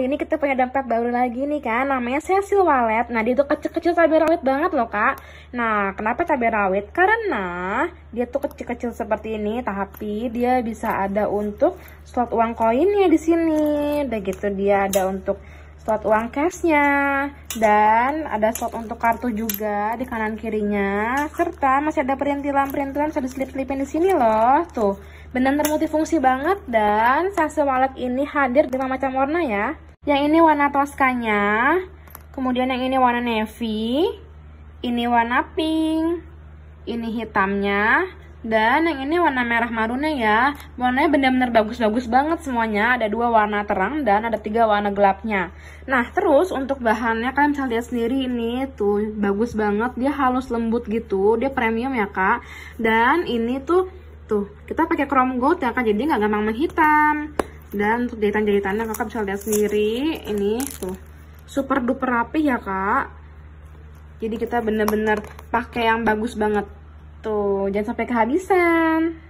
kali ini kita punya dompet baru lagi nih kan, namanya Cecil Wallet. Nah, dia tuh kecil-kecil cabai rawit banget loh, Kak. Nah, kenapa cabai rawit? Karena dia tuh kecil-kecil seperti ini, tapi dia bisa ada untuk slot uang koinnya di sini. Udah gitu dia ada untuk slot uang cashnya dan ada slot untuk kartu juga di kanan kirinya serta masih ada perintilan-perintilan Sudah slip selipin di sini loh tuh benar-benar multifungsi banget dan sase wallet ini hadir dengan macam warna ya yang ini warna toskanya. Kemudian yang ini warna navy. Ini warna pink. Ini hitamnya. Dan yang ini warna merah marunnya ya. Warnanya benar-benar bagus-bagus banget semuanya. Ada dua warna terang dan ada tiga warna gelapnya. Nah, terus untuk bahannya kalian bisa lihat sendiri ini tuh bagus banget. Dia halus lembut gitu. Dia premium ya, Kak. Dan ini tuh tuh kita pakai chrome gold ya kan jadi nggak gampang menghitam dan untuk jahitan-jahitannya kakak bisa lihat sendiri ini tuh super duper rapi ya kak jadi kita bener-bener pakai yang bagus banget tuh jangan sampai kehabisan